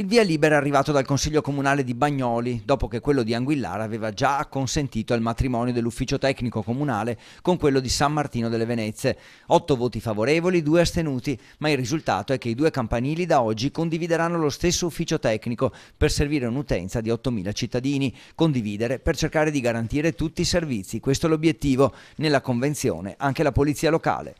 Il via libera è arrivato dal Consiglio Comunale di Bagnoli, dopo che quello di Anguillara aveva già acconsentito al matrimonio dell'ufficio tecnico comunale con quello di San Martino delle Venezie. Otto voti favorevoli, due astenuti, ma il risultato è che i due campanili da oggi condivideranno lo stesso ufficio tecnico per servire un'utenza di 8.000 cittadini. Condividere per cercare di garantire tutti i servizi, questo è l'obiettivo. Nella convenzione anche la polizia locale.